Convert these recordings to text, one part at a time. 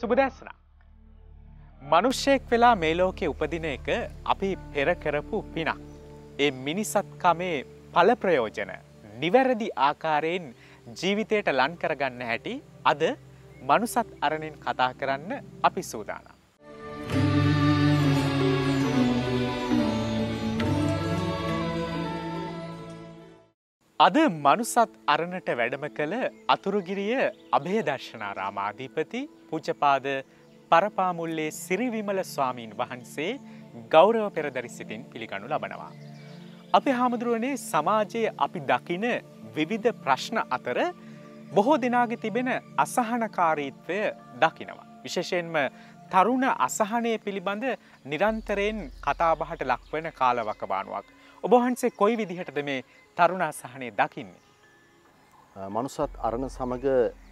සුබදැස්න. මනුෂ්‍යයෙක් වෙලා මේ ලෝකෙ උපදින එක අපි පෙර කරපු පිනක්. ඒ මිනිසත්කමේ පලප්‍රයෝජන නිවැරදි ආකාරයෙන් ජීවිතයට ලන් කරගන්න හැටි අද මනුසත් අරණෙන් කතා කරන්න අපි සූදානම්. අද මනුසත් අරණට වැඩම කළ අතුරුගිරිය අභයදර්ශනාරාමාධීපති පූජපාද පරපාමුල්ලේ සිරිවිමල ස්වාමීන් වහන්සේ ගෞරව පෙරදරි සිතින් පිළිගනු ලබනවා. අපි හාමුදුරුවනේ සමාජයේ අපි දකින විවිධ ප්‍රශ්න අතර බොහෝ දෙනාග තිබෙන අසහනකාරීත්වය දකිනවා. විශේෂයෙන්ම තරුණ අසහනය පිළිබඳ නිරන්තරයෙන් කතාබහට ලක්වන කාලවකවානුවක්. ඔබහන්සේ කොයි විදිහටද මේ තරුණාසාහනය දකින්නේ. මනුසත් අරණ සමග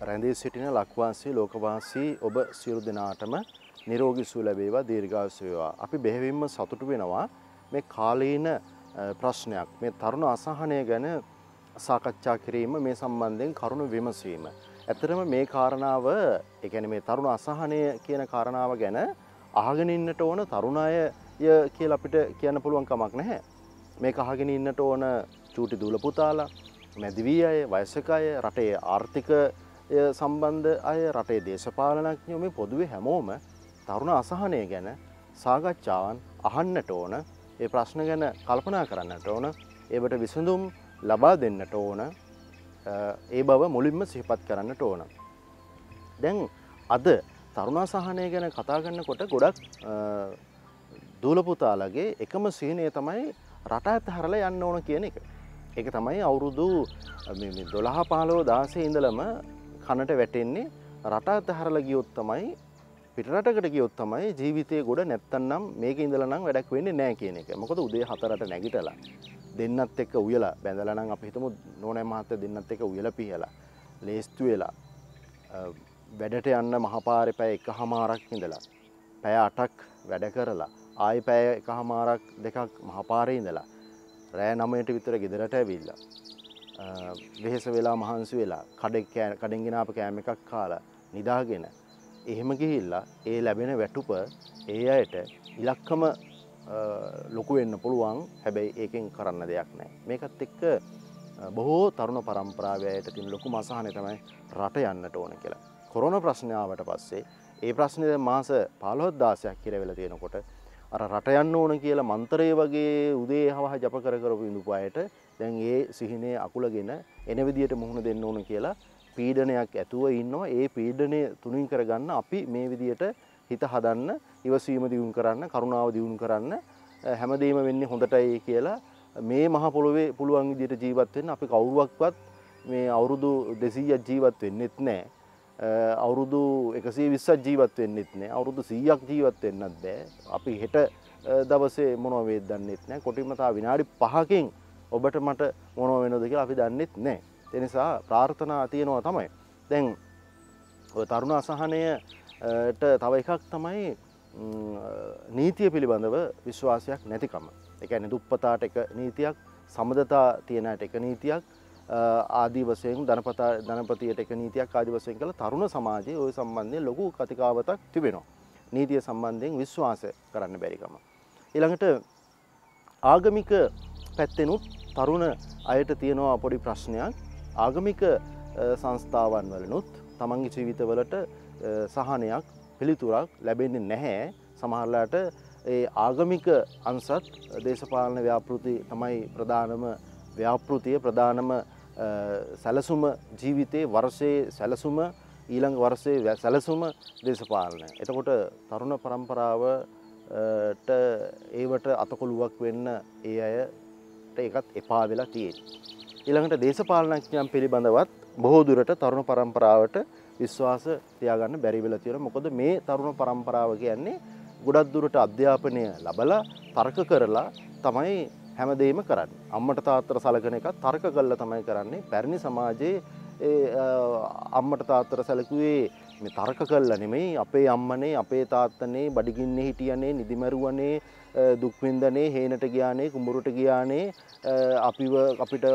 රැඳී සිටින ලක්වාසී ලෝකවාසී ඔබ සියලු දෙනාටම නිරෝගී සුව ලැබේවා දීර්ඝායුෂ වේවා. අපි බෙහෙවින්ම සතුටු වෙනවා මේ කාලීන ප්‍රශ්නයක් මේ තරුණ අසහනය ගැන සාකච්ඡා කිරීම මේ සම්බන්ධයෙන් කරුණු විමසීම. ඇතරම මේ කාරණාව එකැන මේ තරුණ අසහනය කියන කාරණාව ගැන අහගෙන ඉන්නට ඕන තරුණ අය කියල අපිට කියන්න පුළුවන් කමක් නැහැ. මේ අහගෙන ඉන්නට ඕන චූටි දූල පුතාලා මැදිවී අය වයසක අය රටේ ආර්ථික සම්බන්ධ අය රටේ දේශපාලනඥෝ මේ පොදුවේ හැමෝම තරුණ අසහනය ගැන සාගච්ඡාවන් අහන්නට ඕන ඒ ප්‍රශ්න ගැන කල්පනා කරන්නට ඕන ඒවට විසඳුම් ලබා දෙන්නට ඕන ඒ බව මුලින්ම සිහිපත් කරන්නට ඕන. දැන් අද තරුණා සහනය ගැන කතාගන්නකොට ගොඩක් දූලපුතාලගේ එකම සිහිනය තමයි රට ඇත හරලා යන්න ඕන කියන එක. ඒක තමයි අවුරුදු දොළහ පහලෝ දාසේ ඉඳලම කනට වැටෙන්නේ රට අතහරල ගියොත් තමයි පිටරටකට ගියොත් තමයි ජීවිතය ගොඩ නැත්තන්නම් මේක ඉඳලනම් වැඩක් වෙන්නේ නෑ කියන එක මොකද උදේ හතරට නැගිටලා දෙන්නත් එක්ක උයලා බැඳලනම් අප හිතමු නෝනෑ මහත්ත දෙන්නත් එක උයල පිහලා ලේස්තු වෙලා වැඩට යන්න මහපාරි පැය එක හමාරක් ඉඳලා පැය අටක් වැඩ කරලා ආය පැය එක හමාරක් දෙකක් මහපාරය ඉඳලා රෑ නමයට විතර ගෙදරට ඇවිල්ලා. වෙහෙස වෙලා මහන්සි වෙලා කඩ කඩින්ගෙන අප කෑම එකක් කාලා නිදාගෙන. එහෙම ගිහිල්ලා ඒ ලැබෙන වැටුප ඒ අයට ඉලක්කම ලොකුවෙන්න පුළුවන් හැබැයි ඒකෙන් කරන්න දෙයක් නෑ. මේකත් එක්ක බොහෝ තරුණ පරම්පරාවයට තින් ලොකු මසාහන තමයි රට යන්නට ඕන කියලා. කොරොන ප්‍රශ්නාවට පස්සේ ඒ ප්‍රශ්නය මාස පාලොත් දාසයක් කිරවෙල තියෙනකොට අර රට යන්න ඕන කියලා මන්තරය වගේ උදේ හවහ ජප කර කරපු ඉඳුපායට දැන් ඒ සිහිනේ අකුලගෙන එන විදියට මුහුණ දෙන්න ඕන කියලා පීඩනයක් ඇතුව ඉන්නවා ඒ පීඩනය තුනින් කරගන්න අපි මේ විදියට හිත හදන්න ඉවසීම දියුණු කරන්න කරුණාව දියුණු කරන්න හැමදේම වෙන්නේ හොඳටයි කියලා මේ මහ පොළොවේ පුළුවන් විදියට ජීවත් වෙන්න අපි කවුරුවක්වත් මේ අවුරුදු 200ක් ජීවත් වෙන්නෙත් නැහැ අවුරුදු එකසේ විස්සත් ජීවත් වෙන්නෙත් නෑ අවුරුදු සීයක් ජීවත් වෙන්නත් බෑ අපි හෙට දවසේ මොනොවේද දන්නෙත් නෑ කොටිමතා විනාඩි පහකින් ඔබට මට මොනෝ වෙනද කියලා අපි දන්නෙත් නෑ එනිසා ප්‍රාර්ථනා තියෙනවා තමයි දැන් තරුණ අසහනයට තව එකක් තමයි නීතිය පිළිබඳව විශ්වාසයක් නැතිකම එක ඇනි දුප්පතාට එක නීතියක් සමඳතා තියෙනට එක නීතියක් ආදී වශයෙන් ධනපතා ධනපතියට එක නීතියක් ආදී වශයෙන් කළ තරුණ සමාජයේ ওই සම්බන්ධයෙන් ලොකු කතිකාවතක් තිබෙනවා. නීතිය සම්බන්ධයෙන් විශ්වාස කරන්න බැරිකම. ඊළඟට ආගමික පැත්තෙනුත් තරුණ අයට තියෙනවා පොඩි ප්‍රශ්නයක්. ආගමික සංස්ථාවන් වලනුත් තමන්ගේ ජීවිතවලට සහනයක් පිළිතුරක් ලැබෙන්නේ නැහැ. සමහරලාට ඒ ආගමික අංශත් දේශපාලන ව්‍යාපෘති තමයි ප්‍රධානම ව්‍යාපෘතිය ප්‍රධානම සැලසුම ජීවිතයේ වර්ෂයේ සැලසුම ඊළඟ වර්ෂයේ සැලසුම දේශපාලනය. එතකොට තරුණ පරම්පරාවට ඒවට අතකොළුවක් වෙන්න ඒ අයට එකත් එපා වෙලා තියෙන. ඊළඟට දේශපාලනඥයන් පිළිබඳවත් බොහෝ දුරට තරුණ පරම්පරාවට විශ්වාස තියාගන්න බැරි වෙලා තියෙනවා. මොකද මේ තරුණ පරම්පරාව කියන්නේ ගොඩක් දුරට අධ්‍යාපනය ලබලා තර්ක කරලා තමයි හැමදේම කරන්න. අම්මට තාත්තර සලකන එක තර්ක කල්ල තමයි කරන්නේ පැරණි සමාජයේ අම්මට තාත්තර සැලකුවේ මේ තර්ක කල්ල නෙමෙයි අපේ අම්මනේ අපේ තාත්තනේ බඩිගින්නේ හිටියනේ නිදිමරුවනේ දුක්වින්දනේ හේනට ගියානේ කුඹුරට ගියානේ අපිව අපිට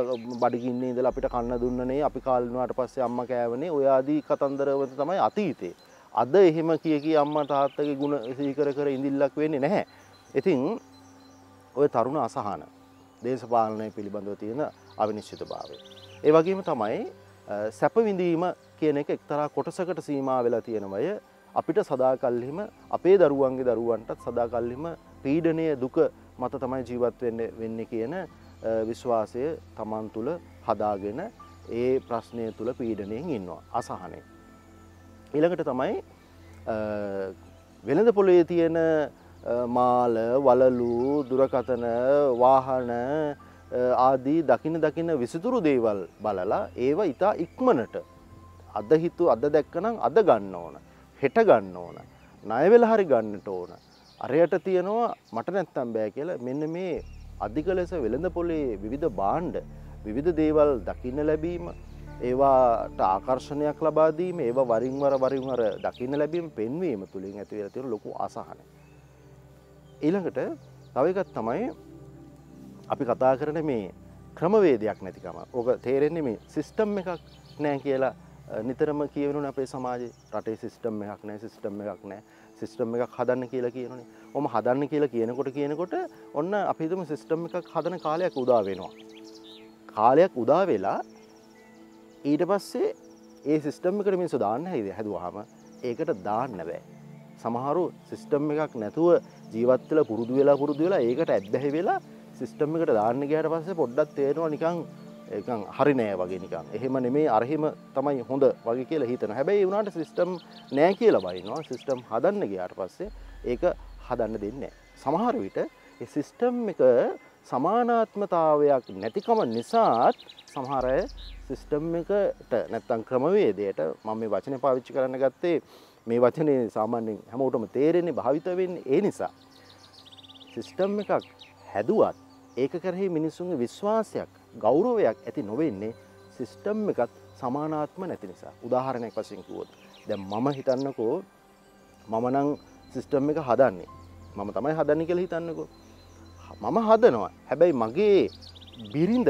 බඩිගින්නේ ඉඳලා අපිට කන්න දුන්නනේ අපි කාලුණාට පස්සේ අම්මා කෑවනේ ඔය ආදී කතන්දරවල තමයි අතීතේ. අද එහෙම කිය කී අම්මා තාත්තගේ ಗುಣ සීකර කර ඉඳිල්ලක් වෙන්නේ නැහැ. ඉතින් ඔය තරුණ අසහන දේශපාලනය පිළිබඳව තියෙන අවිනිශ්චිත භාවය. ඒ වගේම තමයි සැපවිඳීම කියන එක එක්තරා කොටසකට සීමා වෙලා තියෙනවය අපිට සදාකල්හිම අපේ දරුවන්ගේ දරුවන්ටත් සදාකල්හිම පීඩනය දුක මත තමයි ජීවත් වෙන්න වෙන්න කියන විශ්වාසය තමන් තුළ හදාගෙන ඒ ප්‍රශ්නය තුළ පීඩනයෙන් ඉන්නවා අසහනේ. ඊළඟට තමයි වෙළඳ පොළේ තියෙන මාල වලලු දුරකතන වාහන ආදී දකින දකින විසිතුරු දේවල් බලලා ඒව ඉතා ඉක්මනට අද හිතු අද දැක්කනම් අද ගන්න ඕන හෙට ගන්න ඕන ණයවෙල හරි ගන්නට ඕන අරයට තියෙනවා මට නැත්තම් බෑ කියලා මෙන්න මේ අධික ලෙස වෙළඳ පොලේ විවිධ බාණ්ඩ විවිධ දේවල් දකින්න ලැබීම ඒවාට ආකර්ෂණයක් ලබාදීම ඒවා වරින්වර වරින්වර දකින්න ලැබීම පෙන්වීම තුළින් ඇතිවෙලා තියෙන ලොකු අසහනයක් ඊළඟට තව එකක් තමයි අපි කතා කරන මේ ක්‍රමවේදයක් නැතිකම. ඕක තේරෙන්නේ මේ සිස්ටම් එකක් නෑ කියලා නිතරම කියවනු අපේ සමාජයේ රටේ සිස්ටම් එකක් නෑ සිස්ටම් එකක් නෑ සිස්ටම් එකක් හදන්න කියලා කියනනේ. ඔම හදන්න කියලා කියනකොට කියනකොට ඔන්න අපි හිතමු සිස්ටම් එකක් හදන කාලයක් උදා වෙනවා. කාලයක් උදා වෙලා ඊට පස්සේ ඒ සිස්ටම් එකට මිනිස්සු දාන්න හැදුවාම ඒකට දාන්න බෑ. සමහරු සිිස්ටම් එකක් නැතුව ජීවත්තල පුරුදු වෙලා පුරුදු වෙලා ඒකට ඇත්දැහි වෙලා සිිස්ටම් එකට දාන්න ගෑට පස්සේ පොඩ්ඩක් තේරවා නිකං එකන් හරි නෑ වගේ නිකන් එහෙම නෙමේ අරහෙම තමයි හොඳ වගේ කියලා හිතන හැබැයි වුණට සිිස්ටම් නෑ කියලා බයිනවා සිිස්ටම් හදන්න ගයාට පස්සේ ඒක හදන්න දෙන්න සමහර විට සිිස්ටම් එක සමානාත්මතාවයක් නැතිකම නිසාත් සමහරය සිිස්ටම් එකට නැත්තන් ක්‍රමවේදයට මම මේ වචන පාවිච්චි කරන්න ගත්තේ මේ වචනේ සාමාන්‍යයෙන් හැමෝටම තේරෙන්නේ භාවිත වෙන්නේ ඒ නිසා. සිස්ටම් එකක් හැදුවත් ඒක කරෙහි මිනිසුන්ගේ විශ්වාසයක් ගෞරවයක් ඇති නොවෙන්නේ සිස්ටම් එකත් සමානාත්ම නැති නිසා. උදාහරණයක් වශයෙන් කිව්වොත් දැන් මම හිතන්නකෝ මම නම් සිස්ටම් එක හදන්නේ. මම තමයි හදන්නේ කියලා හිතන්නකෝ. මම හදනවා. හැබැයි මගේ බිරිඳ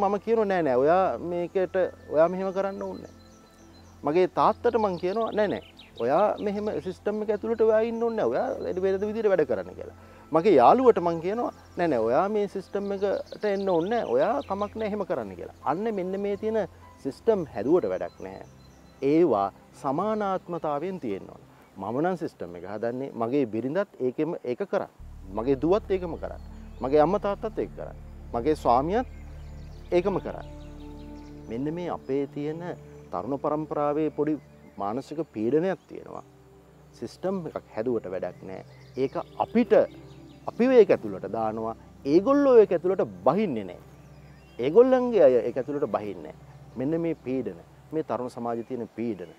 මම කියනෝ නෑ නෑ ඔයා මේකට ඔයා මෙහෙම කරන්න ඕනේ. මගේ තාත්තට මං කියනවා නෑ නෑ ඔයා මෙහෙම සිස්ටම් එක ඇතුළට ඔයා ඉන්න ඕනේ ඔයා වෙනද විදිහට වැඩ කරන්න කියලා. මගේ යාළුවට මං කියනවා නෑ නෑ ඔයා මේ සිස්ටම් එකට එන්න ඕනේ ඔයා කමක් නෑ එහෙම කරන්න කියලා. අන්න මෙන්න මේ තියෙන සිස්ටම් හැදුවට වැඩක් නෑ. ඒවා සමානාත්මතාවයෙන් තියෙන්න ඕන. මම නම් සිස්ටම් එක හදන්නේ මගේ බිරිඳත් ඒකෙම ඒක කරා. මගේ දුවත් ඒකම කරා. මගේ අම්ම තාත්තත් ඒක කරා. මගේ ස්වාමියත් ඒකම කරා. මෙන්න මේ අපේ තියෙන තරුණ පරම්පරාවේ පොඩි මානසික පීඩනයක් තියෙනවා. සිිස්ටම් එකක් හැදුවට වැඩක් නෑ. ඒක අපිට අපිවේ ඇතුළට දානවා ඒගොල්ලෝ එක ඇතුළට බහින්නේ නෑ. ඒගොල්ලන්ගේ අය එක ඇතුළට බහින්න. මෙන්න මේ පීඩන මේ තරුණ සමාජ තියෙන පීඩන.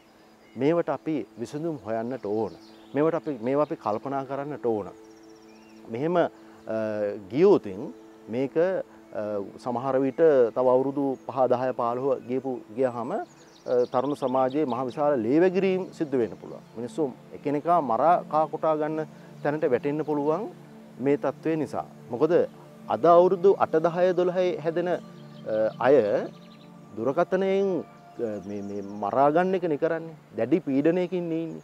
මේවට අපි විසඳුම් හොයන්නට ඕන. මෙවට අපි මේ අපි කල්පනා කරන්නට ඕන. මෙහෙම ගියෝතින් මේක සමහරවිට තව අවුරුදු පහ දහය පාලුව ගේපු ගිය හම තරුණ සමාජයේ මහ විශාල ලේවැගිරීම් සිද්ධ වෙන්න පුළුවන්. මිනිස්සු එකිනෙකා මරා කා කොටා ගන්න තැනට වැටෙන්න පුළුවන් මේ තත්ත්වය නිසා. මොකද අද අවුරුදු 8 10 12 හැදෙන අය දුරකථනයෙන් මරාගන්න එක නිකරන්නේ දැඩි පීඩනයකින් ඉන්නේ.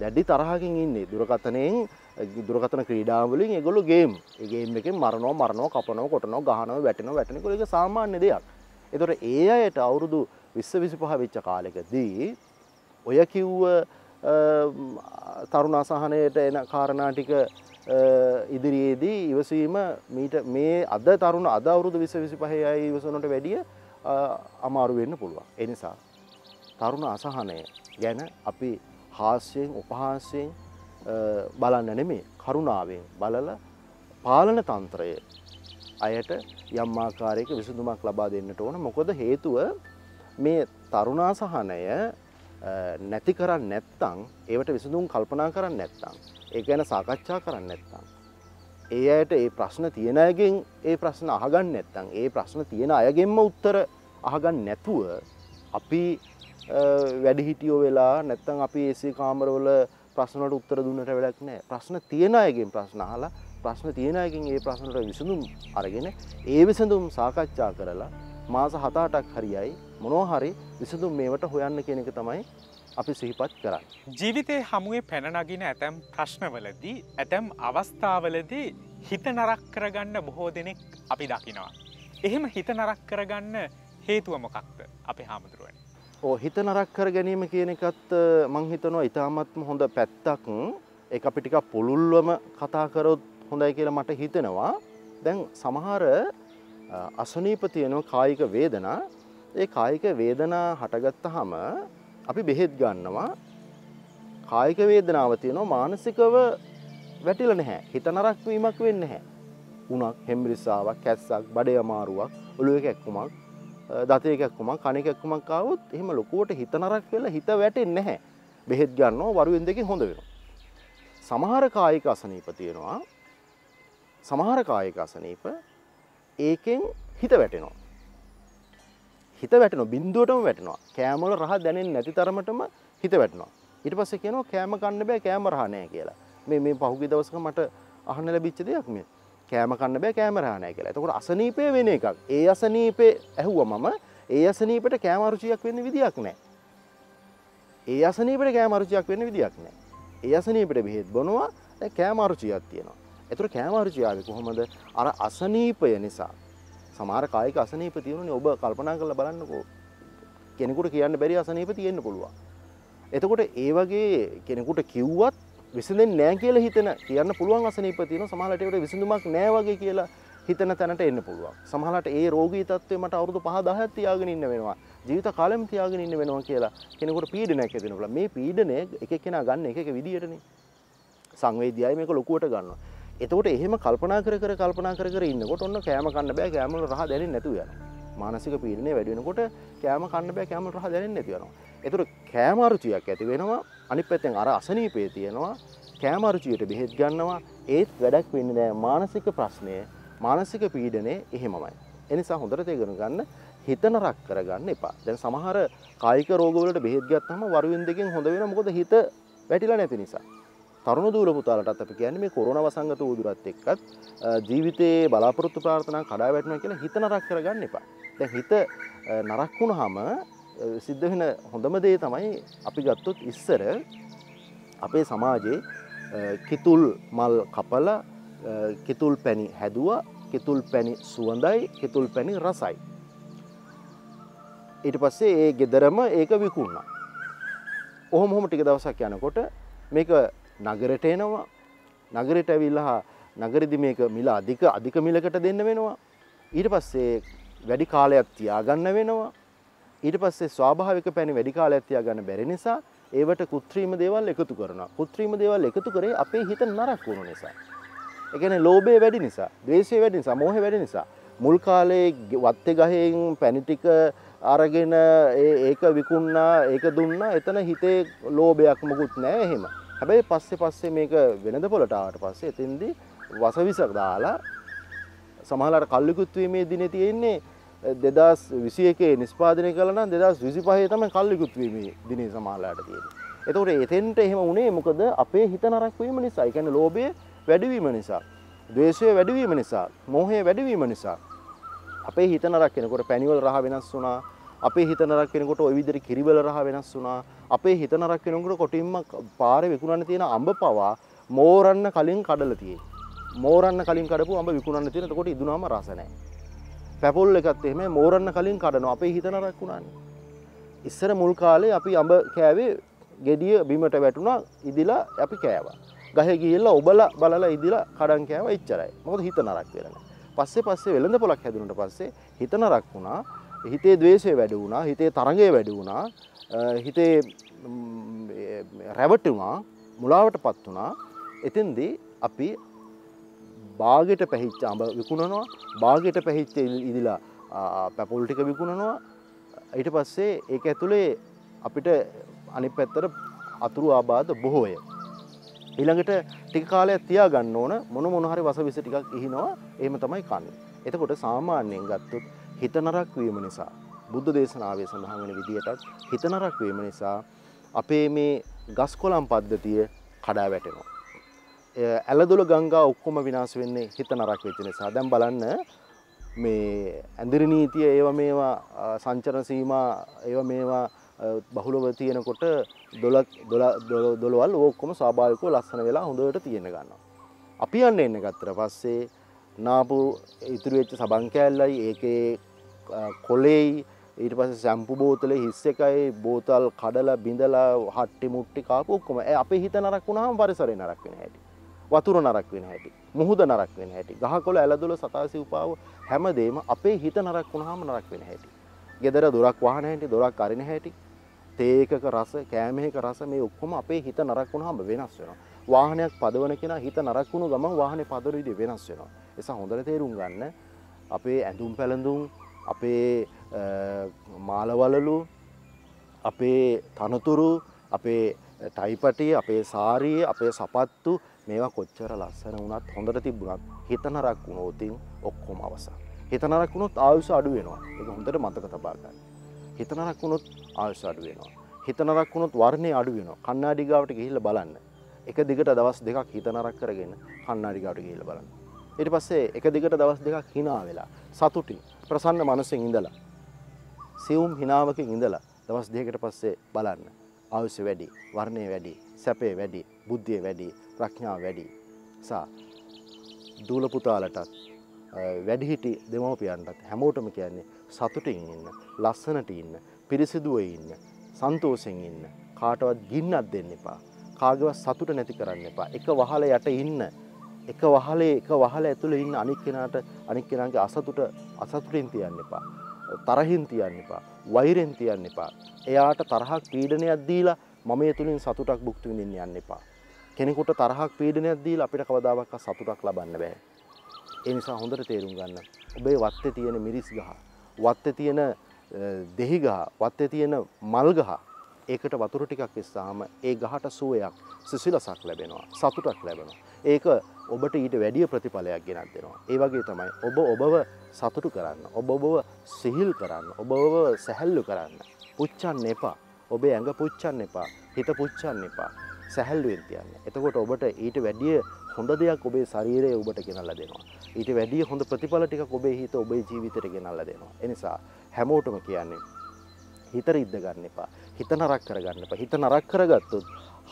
දැඩි තරහකින් ඉන්නේ දුරකථනයෙන් දුරකථන ක්‍රීඩාවලින් ඒගොල්ලෝ ගේම්. ඒ ගේම් එකෙන් මරනවා මරනවා කපනවා කොටනවා ගහනවා වැටෙනවා වැටෙනකොට ඒක සාමාන්‍ය දෙයක්. ඒතොර ඒ අයට අවුරුදු විස්ස විසි පහ වෙච්ච කාලෙකදී ඔය කිව්ව තරුණ අසාහනයට එන කාරණාටික ඉදිරියේදී ඉවසීම මීට මේ අද තරුණ අද අවුරුදු විස විසි පහය අයි ඉවසනට වැඩිය අමාරුවෙන්න පුළුවන්. එනිසා තරුණ අසහනය ගැන අපි හාස්යෙන් උපහාසයෙන් බලන්න නෙමේ කරුණාවෙන් බලල පාලන තන්ත්‍රය අයට යම්මාකාරයක විසඳුමක් ලබා දෙන්නට ඕන මොකොද හේතුව මේ තරුණා සහනය නැති කරන්න නැත්තං ඒවට විසඳුම් කල්පනා කරන්න නැත්තං ඒ ගැන සාකච්ඡා කරන්න නැත්තං ඒ අයට ඒ ප්‍රශ්න තියෙන අයගෙන් ඒ ප්‍රශ්න අහගන්න නැත්තං ඒ ප්‍රශ්න තියෙන අයගෙන්ම උත්තර අහගන්න නැතුව අපි වැඩිහිටියෝ වෙලා නැත්තං අපි ඒසේ කාමරවල ප්‍රශ්නට උත්තර දුන්නට වැඩක් නෑ ප්‍රශ්න තියෙන අයගෙන් ප්‍රශ්න අහලා ප්‍රශ්න තියෙනයකින් ඒ ප්‍රශ්නට විසඳුම් අරගෙන ඒ විසඳුම් සාකච්ඡා කරලා මාස 7-8ක් හරියයි මොනවා හරි විසඳුම් මේවට හොයන්න කියන එක තමයි අපි සිහිපත් කරන්නේ. ජීවිතේ හමුවේ පැන නගින ඇතම් ප්‍රශ්නවලදී ඇතම් අවස්ථාවලදී හිත නරක් කරගන්න බොහෝ දෙනෙක් අපි දකිනවා. එහෙම හිත නරක් කරගන්න හේතුව මොකක්ද අපේ හාමුදුරුවනේ? ඕ හිත නරක් කර ගැනීම කියන එකත් මං හිතනවා ඉතාමත්ම හොඳ පැත්තක් ඒ අපි ටිකක් පුළුල්වම කතා කරොත් හොඳයි කියලා මට හිතෙනවා. දැන් සමහර අසනීප තියෙනවා කායික වේදනා. ඒ කායික වේදනා හටගත්තාම අපි බෙහෙත් ගන්නවා. කායික වේදනාව තියෙනවා මානසිකව වැටිලා නැහැ. හිත නරක් වීමක් වෙන්නේ නැහැ. උණක්, හෙම්බිරිස්සාවක්, කැස්සක්, බඩේ අමාරුවක්, ඔළුවේ කැක්කුමක්, දතේ කැක්කුමක්, කනේ කැක්කුමක් ආවොත් එහෙම ලොකුවට හිත නරක් වෙලා හිත වැටෙන්නේ නැහැ. බෙහෙත් ගන්නවා වරුවෙන් දෙකෙන් හොඳ වෙනවා. සමහර කායික අසනීප තියෙනවා. සමහර කායික අසනීප ඒකෙන් හිත වැටෙනවා. හිත වැටෙන බින්දුවටම වැටෙනවා කෑමල රහ දැනෙන් නැති තරමටම හිත වැටනවා. ඉට පස කියනවා කෑම කන්න බෑ කෑම රහණය කියලා මේ මේ පහුගි දවසක මට අහන ලැබිච්ච දෙයක් මේ කෑම කන්න බෑ කෑම රහණය කියලා තකොට අසනීපය වෙන එකක් ඒ අසනීපය ඇහුව මම ඒ අසනීපට කෑමරුචියක් වෙන්න විදියක් නෑ. ඒ අසනීපට කෑමරුචියක් වෙන්න විදියක් නෑ. ඒ අසනීපට බෙහෙත් බොනවා කෑමරුචියක් තියෙනවා. එතකොට කෑමාරුචි ආවේ කොහොමද? අර අසනීපය නිසා. සමහර කායික අසනීප තියෙනුනේ ඔබ කල්පනා කරලා බලන්නකෝ. කෙනෙකුට කියන්න බැරි අසනීප තියෙන්න පුළුවන්. එතකොට ඒ වගේ කෙනෙකුට කිව්වත් විසඳෙන්නේ නැහැ කියලා හිතෙන කියන්න පුළුවන් අසනීප තියෙනවා. සමහරට ඒකට විසඳුමක් නැහැ වගේ කියලා හිතන තැනට එන්න පුළුවන්. සමහරට ඒ රෝගී තත්ත්වේ මට අවුරුදු 5-10ක් තියාගෙන ඉන්න වෙනවා. ජීවිත කාලෙම තියාගෙන ඉන්න වෙනවා කියලා කෙනෙකුට පීඩනයක් ඇති වෙනවා. මේ පීඩනය එක එක්කෙනා ගන්න එක එක විදියටනේ. සංවේදීයයි මේක ලොකුවට ගන්නවා. එතකොට එහෙම කල්පනා කර කර කල්පනා කර කර ඉන්නකොට ඔන්න කෑම කන්න බෑ කෑම වල රහ දැනෙන්නේ නැතුව යනවා. මානසික පීඩනය වැඩි වෙනකොට කෑම කන්න බෑ කෑම වල රහ දැනෙන්නේ නැතුව යනවා. එතකොට කෑම අරුචියක් ඇති වෙනවා. අනිත් පැත්තෙන් අර අසනීපය තියෙනවා. කෑම අරුචියට බෙහෙත් ගන්නවා. ඒත් වැඩක් වෙන්නේ නැහැ. මානසික ප්‍රශ්නය, මානසික පීඩනය එහෙමමයි. එනිසා හොඳට තේරුම් ගන්න හිතන රක් කරගන්න එපා. දැන් සමහර කායික රෝගවලට බෙහෙත් ගත්තම වරුවෙන් දෙකෙන් හොඳ වෙනවා. මොකද හිත වැටිලා නැති නිසා. තරුණ දූල පුතාලටත් අපි කියන්නේ මේ කොරෝනා වසංගත වූදුරත් එක්කත් ජීවිතයේ බලාපොරොත්තු ප්‍රාර්ථනා කඩා වැටෙනවා කියලා හිත නරක කරගන්න එපා. දැන් හිත නරක වුණාම සිද්ධ වෙන හොඳම දේ තමයි අපි ගත්තොත් ඉස්සර අපේ සමාජයේ කිතුල් මල් කපලා කිතුල් පැණි හැදුවා කිතුල් පැණි සුවඳයි කිතුල් පැණි රසයි. ඊට පස්සේ ඒ ගෙදරම ඒක විකුණා. ඔහොම හොම ටික දවසක් යනකොට මේක නගරට එනවා නගරට ඇවිල්ලා නගරදි මේක මිල අධික අධික මිලකට දෙන්න වෙනවා ඊට පස්සේ වැඩි කාලයක් තියාගන්න වෙනවා ඊට පස්සේ ස්වාභාවික පැණි වැඩි කාලයක් තියාගන්න බැරි නිසා ඒවට කෘත්‍රිම දේවල් එකතු කරනවා කෘත්‍රිම දේවල් එකතු කරේ අපේ හිත නරක වුණු නිසා ඒ කියන්නේ ලෝභය වැඩි නිසා ද්වේෂය වැඩි නිසා මෝහය වැඩි නිසා මුල් කාලේ වත්තේ ගහෙන් පැණි ටික අරගෙන ඒක විකුණා ඒක දුන්නා එතන හිතේ ලෝභයක් මොකුත් නැහැ එහෙම හැබැයි පස්සේ පස්සේ මේක වෙනද පොලට ආවට පස්සේ එතෙන්දී වසවිසක් දාලා සමහරලාට කල්ලිකුත් වීමේ දිනේ තියෙන්නේ දෙදස් විසි එකේ නිස්පාදනය කළ නම් දෙදස් විසි පහේ තමයි කල්ලිකුත් වීමේ දිනේ සමහරලාට තියෙන්නේ. එතකොට එතෙන්ට එහෙම වුණේ මොකද අපේ හිත නරක් වීම නිසා. ඒ කියන්නේ ලෝභය වැඩිවීම නිසා. ද්වේෂය වැඩිවීම නිසා. මෝහය වැඩිවීම නිසා. අපේ හිත නරක් වෙනකොට පැණිවල රහ වෙනස් වුණා. අපේ හිත නරක් වෙනකොට ওই විදිහට කිරිබල රහ වෙනස් වුණා. අපේ හිත නරක් වෙනකොට කොටින්ම පාරේ විකුණන්න තියෙන අඹ පවා මෝරන්න කලින් කඩලා තියෙයි. මෝරන්න කලින් කඩපු අඹ විකුණන්න තියෙන. එතකොට ඉදුණාම රස නැහැ. පැපොල් එකත් එහෙම මෝරන්න කලින් කඩනවා. අපේ හිත නරක් වුණානේ. ඉස්සර මුල් කාලේ අපි අඹ කෑවේ gediya බිමට වැටුණා ඉදිලා අපි කෑවා. ගහේ ගිහිල්ලා ඔබලා බලලා ඉදිලා කඩන් කෑවා එච්චරයි. මොකද හිත නරක් වෙලා නැහැ. පස්සේ පස්සේ වෙළඳ පොලක් හැදුනට පස්සේ හිත නරක් වුණා. හිතේ දවේශය වැඩ වුණා හිතේ තරගය වැඩ වුණා හිතේ රැවටුණා මුලාවට පත් වුණා එතින්දී අපි බාගෙට පැහිච්ච අඹ විකුණනවා බාගෙට පැහිච්ච ඉදිලා පැපොල් ටික විකුණනවා ඊට පස්සේ ඒක ඇතුළේ අපිට අනි පැත්තර අතුරු ආබාධ බොහෝය. ඊළඟට ටික කාලයක් තියා ගන්න ඕන මොන මොනහරි වස විස ටිකක් ඉහිනවා එහෙම තමයි කන්නේ. එතකොට සාමාන්‍යයෙන් ගත්තොත් හිත නරක් වීම නිසා බුද්ධ දේශනාවේ සඳහන් වෙන විදිහටත් හිත නරක් වීම නිසා අපේ මේ ගස් කොළන් පද්ධතිය කඩා වැටෙනවා. ඇලදොල ගංගා ඔක්කොම විනාශ වෙන්නේ හිත නරක් වෙච්ච නිසා. දැන් බලන්න මේ ඇඳිරි නීතිය ඒව මේවා සංචරණ සීමා ඒව මේවා බහුලව තියෙනකොට දොළවල් ඕක්කොම ස්වාභාවිකව ලස්සන වෙලා හොඳට තියෙන ගන්නවා. අපි යන්න එන්න ගත්තර පස්සේ නාපු ඉතුරු වෙච්ච සබන් කෑල්ලයි ඒකේ කොලෙයි ඊට පස සැම්පු බෝතල හිස් එකයි බෝතල් කඩල බිඳලා හට්ටි මුට්ටි කාපු ඔක්කොම ඇ අපේ හිත නරක් වුණහම පරිසරය නරක් වෙන හැටි වතුර නරක් වෙන හැටි මුහුද නරක් වෙන හැටි ගහකොළ ඇලදුල සතාසි උපාව හැමදේම අපේ හිත නරක් වුණහම නරක් වෙන හැටි ගෙදර දොරක් වහන හැටි දොරක් අරින හැටි තේකක රස කෑමක රස මේ ඔක්කොම අපේ හිත නරක් වුණහම වෙනස් වෙනවා වාහනයක් පදවන කෙන හිත නරක් වුණු ගම වාහන පදරවිදි වෙනස් වෙනවා එස හොඳර තේරුම් ගන්න අපේ ඇඳුම් පැළඳුම් අපේ මාලවලලු අපේ තනතුරු අපේ ටයිපටිය අපේ සාරී අපේ සපත්තු මේවා කොච්චර ලස්සන වුණත් හොඳට තිබුණත් හිතනරක් වුණෝතින් ඔක්කොම අවස. හිතනරක් වුණොත් ආයුස අඩු වෙනවා එක හොඳට මතක තබාගන්න. හිතනරක් වුණොත් ආයුස අඩු වෙනවා. හිතනරක් වුණොත් වර්ණය අඩු වෙනවා කන්නාඩිගාවට ගිහිල්ල බලන්න. එක දිගට දවස් දෙකක් හිතනරක් කරගෙන කන්නාඩිගාවට ගිහිල්ල බලන්න. ඊට පස්සේ එක දිගට දවස් දෙකක් හිනා වෙලා සතුටින් ප්‍රසන්න මනසෙන් ඉඳලා සියුම් හිනාවකින් ඉඳලා දවස් දෙකකට පස්සේ බලන්න ආයුෂ වැඩි වර්ණය වැඩි සැපේ වැඩි බුද්ධිය වැඩි ප්‍රඥාව වැඩි සා දූල පුතාලටත් වැඩිහිටි දෙමව්පියන්ටත් හැමෝටම කියන්නේ සතුටින් ඉන්න ලස්සනට ඉන්න පිරිසිදුව ඉන්න සන්තෝෂෙන් ඉන්න කාටවත් ගින්නක් දෙන්න එපා කාගවත් සතුට නැති කරන්න එපා එක වහල යට ඉන්න එක වහලේ එක වහල ඇතුළේ ඉන්න අනික් කෙනාට අනික් කෙනාගේ අසතුට අසතුටින් තියන්න එපා. තරහින් තියන්න එපා. වෛරෙන් තියන්න එපා. එයාට තරහක් පීඩනයක් දීලා මම ඒ තුලින් සතුටක් භුක්ති විඳින්න යන්න එපා. කෙනෙකුට තරහක් පීඩනයක් දීලා අපිට කවදාවත් සතුටක් ලබන්න බෑ. ඒ නිසා හොඳට තේරුම් ගන්න. ඔබේ වත්තේ තියෙන මිරිස් ගහ, වත්තේ තියෙන දෙහි ගහ, වත්තේ තියෙන මල් ගහ ඒකට වතුර ටිකක් ඉස්සාම ඒ ගහට සුවයක්, සිසිලසක් ලැබෙනවා, සතුටක් ලැබෙනවා. ඒක ඔබට ඊට වැඩිය ප්‍රතිඵලයක් ගෙනත් දෙෙනවා. ඒ වගේ තමයි ඔබ ඔබව සතුටු කරන්න. ඔබ ඔබව සිහිල් කරන්න. ඔබ ඔබ සැහැල්ලු කරන්න. පුච්චන්න එපා. ඔබේ ඇඟ පුච්චන්න එපා. හිත පුච්චන්න එපා. සැහැල්ලුවෙන් තියන්න. එතකොට ඔබට ඊට වැඩිය හොඳ දෙයක් ඔබේ ශරීරය ඔබට ගෙනල්ලා දෙනවා. ඊට වැඩිය හොඳ ප්‍රතිඵල ටිකක් ඔබේ හිත ඔබේ ජීවිතයට ගෙනල්ලා දෙනවා. ඒ නිසා හැමෝටම කියන්නේ හිත රිද්ද ගන්න එපා. හිත නරක කරගන්න එපා. හිත නරක කරගත්තොත්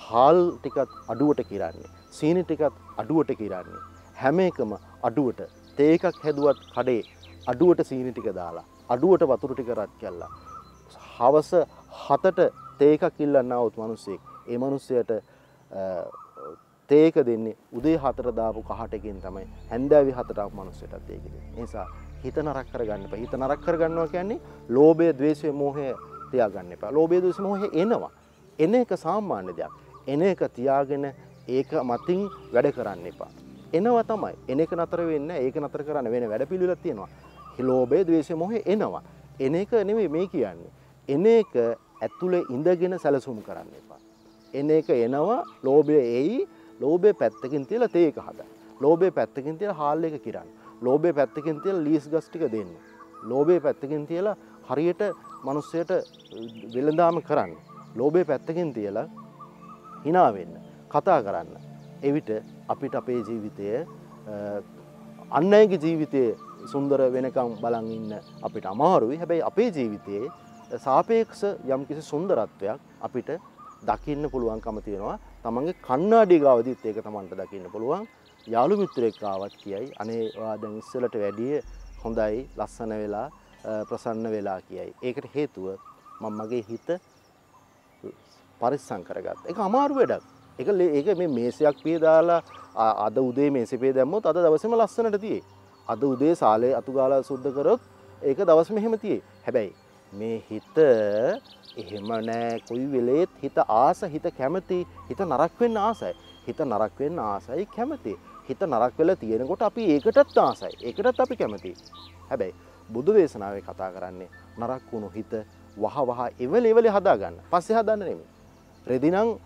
හාල් ටිකක් අඩුවට කිරන්නේ. සීනි ටිකත් අඩුවට කිරන්නේ. හැම එකම අඩුවට තේකක් හැදුවත් කඩේ අඩුවට සීනි ටික දාලා අඩුවට වතුර ටික රත් කළා. හවස 7ට තේකක් ඉල්ලන්නවොත් මිනිස්සෙක්. ඒ මිනිස්සයට තේක දෙන්නේ උදේ 4 දාපු කහටකින් තමයි හැන්දෑවි 4ට මිනිස්සෙටත් තේක දෙන්නේ. ඒ නිසා හිත නරක් කරගන්න එපා. හිත නරක් කරගන්නවා කියන්නේ ලෝභය, ද්වේෂය, මෝහය තියාගන්න එපා. ලෝභය, ද්වේෂය, මෝහය එනවා. එන එක සාමාන්‍ය දෙයක්. එන එක තියාගෙන ඒක මතින් වැඩ කරන්න එපා. එනවා තමයි එන එක නතර වෙන්න ඒක නතර කරන්න වෙන වැඩ පිළිවෙලක් තියෙනවා. ලෝභය, ද්වේෂය, මොහේ එනවා. එන එක නෙමෙයි මේ කියන්නේ. එන එක ඇතුලේ ඉඳගෙන සැලසුම් කරන්න එපා. එන එක එනවා ලෝභය එයි. ලෝභය පැත්තකින් තියලා තේක හදන්න. ලෝභය පැත්තකින් තියලා හාල් එක කිරන්න. ලෝභය පැත්තකින් තියලා ලීස් ගස් ටික දෙන්න. ලෝභය පැත්තකින් තියලා හරියට මිනිස්සයට වෙළඳාම කරන්න. ලෝභය පැත්තකින් තියලා hina වෙන්න. කතා කරන්න. එවිට අපිට අපේ ජීවිතය අන්න අයගේ ජීවිතය සුන්දර වෙනකම් බලන් ඉන්න අපිට අමාරුයි හැබැයි අපේ ජීවිතයේ සාපේක්ෂ යම් කිසි සුන්දරත්වයක් අපිට දකින්න පුළුවන්කම තියෙනවා තමන්ගේ කන්නාඩි ගාවදිත් ඒක තමන්ට දකින්න පුළුවන් යාළු මිත්‍රයෙක් ආවත් කියයි අනේ ඔයා දැන් ඉස්සලට වැඩිය හොඳයි ලස්සන වෙලා ප්‍රසන්න වෙලා කියයි. ඒකට හේතුව මම මගේ හිත පරිස්සම් කරගත්තා. ඒක අමාරු වැඩක්. එක ඒක මේ මේසයක් පිය දාලා අද උදේ මේසිපේ දැම්මොත් අද දවසම ලස්සනට තියේ අද උදේ සාලය අතුගාලා සුද්ධ කරොත් ඒක දවස් මෙහෙම තියේ හැබැයි මේ හිත එහෙම නෑ කොයි වෙලේත් හිත ආස හිත කැමති හිත නරක් වෙන්න ආසයි හිත නරක් වෙන්න ආසයි කැමති හිත නරක් වෙලා තියෙනකොට අපි ඒකටත් ආසයි ඒකටත් අපි කැමති හැබැයි බුදු දේශනාවේ කතා කරන්නේ නරක් වුණු හිත වහ වහ එවල එවල හදාගන්න පස්සේ හදන්න නෙමෙයි රෙදිනම්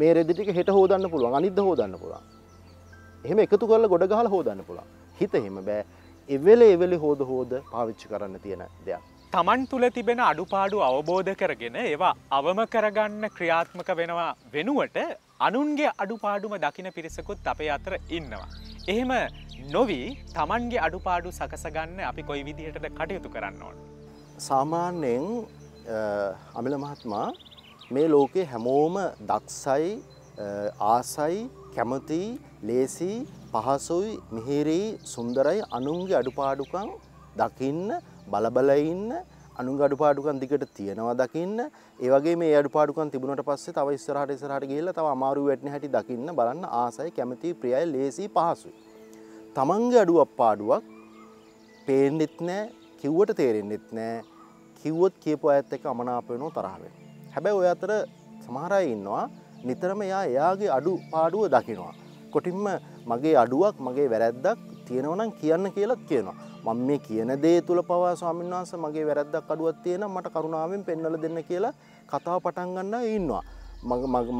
මේ රෙදි ටික හෙට හොදන්න පුළුවන් අනිද්ද හොදන්න පුළුවන්. එහෙම එකතු කරලා ගොඩ ගහලා හොදන්න පුළුවන්. හිත එහෙම බෑ. එවෙලේ එවෙලේ හොද හොද පාවිච්චි කරන්න තියෙන දෙයක්. Taman තුල තිබෙන අඩුපාඩු අවබෝධ කරගෙන ඒවා අවම කරගන්න ක්‍රියාත්මක වෙනවා වෙනුවට අනුන්ගේ අඩුපාඩුම දකින පිරිසකුත් අපේ අතර ඉන්නවා. එහෙම නොවී Tamanගේ අඩුපාඩු සකසගන්න අපි කොයි විදිහටද කටයුතු කරන්න ඕන. සාමාන්‍යයෙන් අමිල මහත්මයා මේ ලෝකේ හැමෝම දක්ෂයි ආසයි කැමති ලේසි පහසුයි මිහිරී සුන්දරයි අනුන්ගේ අඩුපාඩුකම් දකින්න බලබල ඉන්න අනුන්ගේ අඩුපාඩුකම් දිගට තියනවා දකින්න ඒ වගේ මේ අඩුපාඩුකම් තිබුණට පස්සේ තව ඉස්සරහට ඉස්සරහට ගිහිල්ලා තව අමාරු වෙටන හැටි දකින්න බලන්න ආසයි කැමති ප්‍රියයි ලේසි පහසුයි තමන්ගේ අඩුව අපාඩුවක් පේන්නෙත් නැහැ කිව්වට තේරෙන්නෙත් නැහැ කිව්වොත් කියපුව අයත් එක්ක අමනාප වෙනව තරහ වෙනවා හැබැයි ඔය අතර සමහරයි ඉන්නවා නිතරම එයා එයාගේ අඩු පාඩුව දකිනවා. කොටින්ම මගේ අඩුවක් මගේ වැරැද්දක් තියෙනවනම් කියන්න කියලා කියනවා. මම මේ කියන දේ තුල පවා ස්වාමීන් වහන්සේ මගේ වැරැද්දක් අඩුවක් තියෙනවා මට කරුණාවෙන් පෙන්වලා දෙන්න කියලා කතාව පටන් ගන්න ඉන්නවා.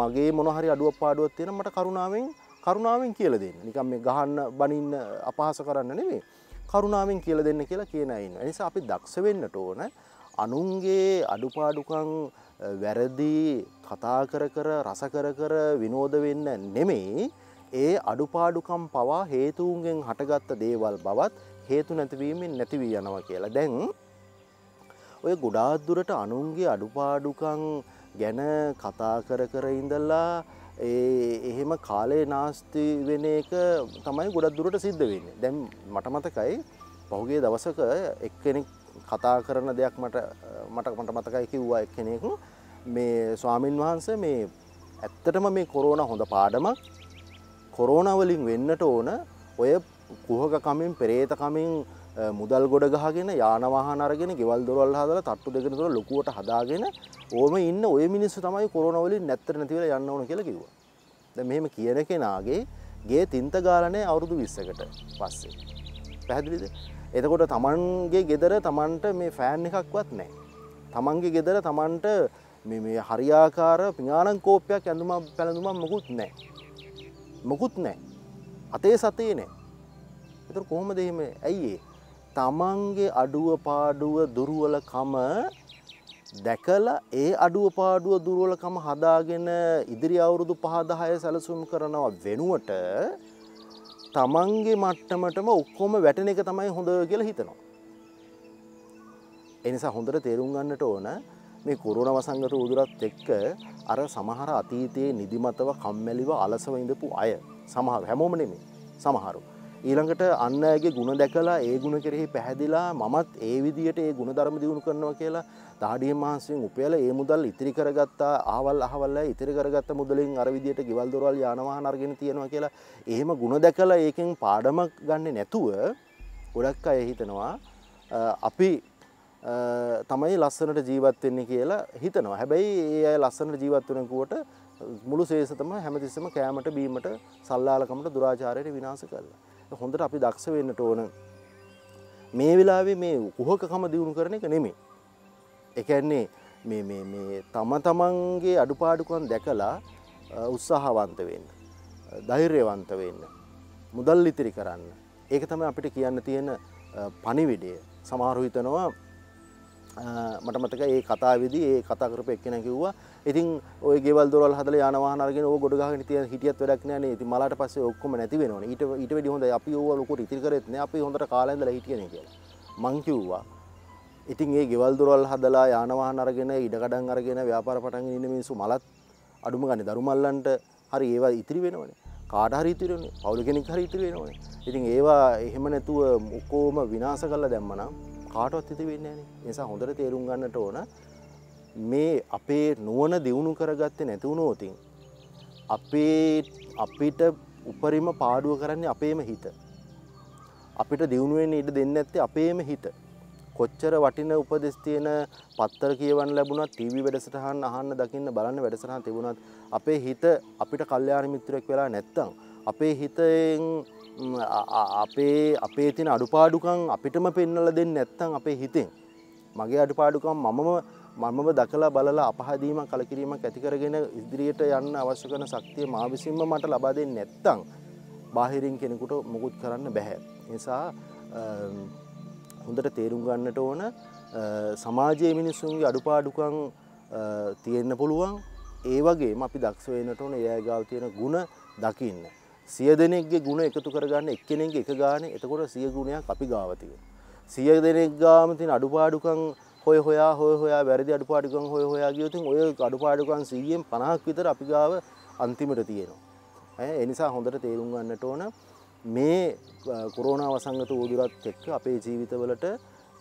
මගේ මොන හරි අඩුවක් පාඩුවක් තියෙනවා මට කරුණාවෙන් කරුණාවෙන් කියලා දෙන්න. නිකන් මේ ගහන්න බනින්න අපහාස කරන්න නෙමෙයි. කරුණාවෙන් කියලා දෙන්න කියලා කියන අය ඉන්නවා. ඒ නිසා අපි දක්ෂ වෙන්නට ඕන අනුන්ගේ අඩුපාඩුකම් වැරදි කතා කර කර රස කර කර විනෝද වෙන්න නෙමෙයි ඒ අඩුපාඩුකම් පවා හේතුවන්ගෙන් හටගත්ත දේවල් බවත් හේතු නැතිවීමෙන් නැතිවී යනවා කියලා දැන් ඔය ගොඩාත්දුරට අනුන්ගේ අඩුපාඩුකං ගැන කතා කර කර ඉඳල්ලා එහෙම කාලේ නාස්ති වෙන එක තමයි ගොඩක් දුරට සිද්ධ වෙන්නේ දැම් මට මතකයි පහුගේ දවසක එක්කෙනෙක් කතා කරන දෙයක් මට මට මට මතකයි කිව්වා එක්කෙනෙකු මේ ස්වාමින් වහන්සේ මේ ඇත්තටම මේ කොරෝන හොඳ පාඩමක් කොරෝනවලින් වෙන්නට ඕන ඔය කුහක කමින් පෙරේත කමින් මුදල් ගොඩ ගහගෙන යානවාහන අරගෙන ගෙවල් දොරවල් හදලා තට්ටු දෙකන තුර ලොකුවට හදාගෙන ඕම ඉන්න ඔය මිනිස්සු තමයි කොරෝනවලින් නැත්තර නැතිවලා යන්න ඕන කියලා කිව්වා. දැන් මෙහෙම කියන කෙනාගේ ගේ තින්ත ගාලනේ අවුරුදු 20කට පස්සේ. පැහැදිලිද? එතකොට තමන්ගේ ගෙදර තමන්ට මේ ෆෑන් එකක්වත් නෑ. තමන්ගේ ගෙදර තමන්ට මේ හරියාකාර පිඥානං කෝපයක් ඇඳුම පැළඳුමක් මොකුත් නෑ. මොකුත් නෑ. අතේ සතේ නෑ. එතර කොහොම දෙහෙම ඇයිඒ. තමන්ගේ අඩුව පාඩුව දුරුවලකම දැකල ඒ අඩුව පාඩුව දුරුවලකම හදාගෙන ඉදිරි අවුරුදු පහදහය සැලසුම් කරනවා වෙනුවට තමන්ගේ මට්ටමටම ඔක්කොම වැටන එක තමයි හොඳ කියලා හිතනවා. එනිසා හොඳට තේරුම් ගන්නට ඕන මේ කොරුණ වසංගත උදුරත් එක්ක අර සමහර අතීතයේ නිදිමතව කම්මැලිව අලසව ඉඳපු අය සමහර හැමෝම නෙමේ සමහරු. ඊළඟට අන්න ඇගේ ගුණ දැකලා ඒ ගුණ කෙරෙහි පැහැදිලා මමත් ඒ විදියට ඒ ගුණ ධර්ම දියුණු කරනවා කියලා තාඩිය මහන්සුවෙන් උපයලා ඒ මුදල් ඉතිරි කරගත්තා ආවල් අහවල් අය ඉතිරි කරගත්ත මුදලින් අර විදියට ගෙවල් දොරවල් යාන වාහන අරගෙන තියෙනවා කියලා එහෙම ಗುಣ දැකලා ඒකෙන් පාඩම ගන්නෙ නැතුව ගොඩක් අය හිතනවා අපි තමයි ලස්සනට ජීවත් වෙන්නේ කියලා හිතනවා. හැබැයි ඒ අය ලස්සනට ජීවත් වෙනකොට මුළු ශේෂතම හැමතිස්සෙම කෑමට බීමට සල්ලාලකමට දුරාචාරයට විනාශ කළා. හොඳට අපි දක්ෂ වෙන්නට ඕන මේ වෙලාවේ මේ කුහකකම දිනු කරන එක නෙමෙයි. එකන්නේ තම තමන්ගේ අඩුපාඩුකන් දැකලා උත්සාහවන්ත වෙන්න. දෛර්යවන්ත වෙන්න. මුදල් ඉතිරි කරන්න. ඒක තම අපිට කියන්න තියෙන පනිවිඩය සමාරහිතනවා මට මතක ඒ කතාවිදි ඒ කතා කරප එක්කෙන කිව්වා ඉතින් ඔය ගෙවල් දොරල් හදල යනවාහනගෙන ඕ ගොඩගහන තිය හිටියත් වැඩක් නෑ ඉති මලාට පස්සේ ඔක්කොම නැතිවෙනවා ඊට ඊට වැඩි හොඳ අපි ඕවලොකට ඉතිරිකරෙත්න අපි හොඳට කාලඳල හිටියන කියලා මංකිව්වා ඉතින් ඒ ගෙවල් දොරවල් හදලා යාන වාහන අරගෙන ඉඩකඩම් අරගෙන ව්‍යාපාර පටන් ගන්න මිනිස්සු මලත් අඩුම ගන්න දරුමල්ලන්ට හරි ඒවා ඉතිරි වෙනවනේ. කාට හරි ඉතිරි වෙනවනේ. පවුල කෙනෙක් හරි ඉතිරි වෙනවනේ. ඉතින් ඒවා එහෙම නැතුව ඔක්කොම විනාශ කරලා දැම්මනම් කාටවත් ඉතිරි වෙන්නේ නැහනේ. ඒ නිසා හොඳට තේරුම් ගන්නට ඕන මේ අපේ නුවණ දියුණු කරගත්තේ නැති වුණොතින් අපේ අපිට උපරිම පාඩුව කරන්නේ අපේම හිත. අපිට දියුණුවෙන් ඉඩ දෙන්න ඇත්තේ අපේම හිත. කොච්චර වටින උපදෙස් තියෙන පත්තර කියවන්න ලැබුණා ටීවී වැඩසටහන් අහන්න දකින්න බලන්න වැඩසටහන් තිබුණත් අපේ හිත අපිට කල්යාණ මිත්‍රයෙක් වෙලා නැත්තම් අපේ හිතෙන් අපේ අපේ තියෙන අඩුපාඩුකම් අපිටම පෙන්වලා දෙන්නේ නැත්තම් අපේ හිතෙන් මගේ අඩුපාඩුකම් මමම මමම දකලා බලලා අපහදීමක් කලකිරීමක් ඇති කරගෙන ඉදිරියට යන්න අවශ්‍ය කරන ශක්තිය මා විසින්ම මට ලබා දෙන්නේ නැත්නම් බාහිරින් කෙනෙකුට මොකුත් කරන්න බෑ. නිසා හොඳට තේරුම් ගන්නට ඕන සමාජයේ මිනිස්සුන්ගේ අඩුපාඩුකම් තියෙන්න පුළුවන් ඒ වගේම අපි දක්ෂ වෙන්නට ඕන ඒ අය ගාව තියෙන ಗುಣ දකින්න. සිය දෙනෙක්ගේ ಗುಣ එකතු කරගන්න එක්කෙනෙක්ගේ එක ගානේ එතකොට සිය ගුණයක් අපි ගාව සිය දෙනෙක් ගාම තියෙන අඩුපාඩුකම් හොය හොයා හොය හොයා වැරදි අඩුපාඩුකම් හොය හොයා ගියොත් ඔය අඩුපාඩුකම් 100න් 50ක් විතර අපි ගාව අන්තිමට තියෙනවා. ඒ නිසා හොඳට තේරුම් ගන්නට ඕන මේ කොරෝනා වසංගත වූදුරත් එක්ක අපේ ජීවිතවලට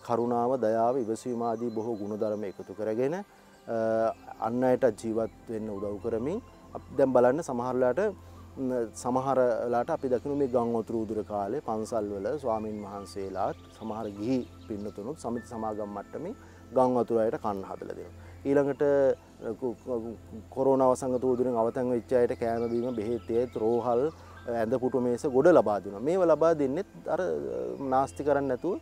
කරුණාව දයාව ඉවසීමාදී බොහෝ ගුණධර්ම එකතු කරගෙන අන්න අයට ජීවත් වෙන්න උදව් කරමින් දැම් බලන්න සමහරලාට සමහරලාට අපි දකින මේ ගංගොතුරු උදුර කාලේ පන්සල්වල ස්වාමීන් වහන්සේලාත් සමහර ගිහි පින්නතුනුත් සමිති සමාගම් මට්ටමින් ගංවතුර අයට කන්න හදල දෙෙන. ඊළඟට කොරෝනව සංගත උදුරින් අවතන් වෙච්චායට කෑමබීම බෙහෙත්තේත් රෝහල් ඇඳ පුටු මේස ගොඩ ලබා දෙනවා. මේව ලබා දෙන්නෙත් අර නාස්ති කරන්න නැතුව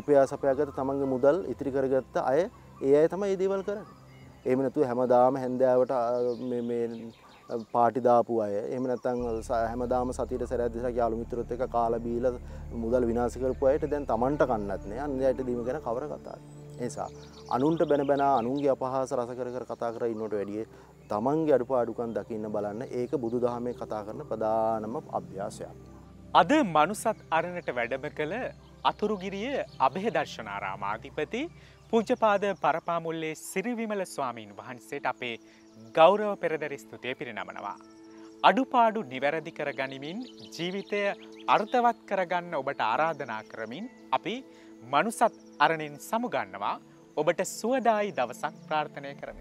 උපයා සපයාගත තමන්ගේ මුදල් ඉතිරි කරගත්ත අය ඒ අය තමයි මේ දේවල් කරන්නේ. එහෙම නැතුව හැමදාම හැන්දෑවට මේ මේ පාටිදාපු අය එම නැතන් හැමදාම සතිට සැරදිස යාලු මිතුරත් එක කාලබීල මුදල් විනාසිකරපු අයට දැන් තමන්ට කන්නත්නය අන්යට දීම ගැන කවර කතායි. නිසා. අනුන්ට බැන බැන අනුන්ගේ අපහස රස කර කතා කර ඉන්නට වැඩිය තමන්ගේ අඩුපාඩුකන් දකින්න බලන්න ඒක බුදු දහමේ කතා කරන ප්‍රධානම අභ්‍යාසයක්. අද මනුසත් අරණට වැඩම කළ අතුරුගිරිය අභහ දර්ශනාරාමාධිපති පූජපාද පරපාමුල්ලේ සිරිවිමල ස්වාමීන් වහන්සේට අපේ ගෞරව පෙරදරි ස්තුතිය පිරිනමනවා. අඩුපාඩු නිවැරදි කර ගනිමින් ජීවිතය අර්ථවත් කරගන්න ඔබට ආරාධනා කරමින් අපි මනුසත් අරණෙන් සමුගන්නවා ඔබට සුවදායි දවසක් ප්‍රාර්ථනය කරමින්.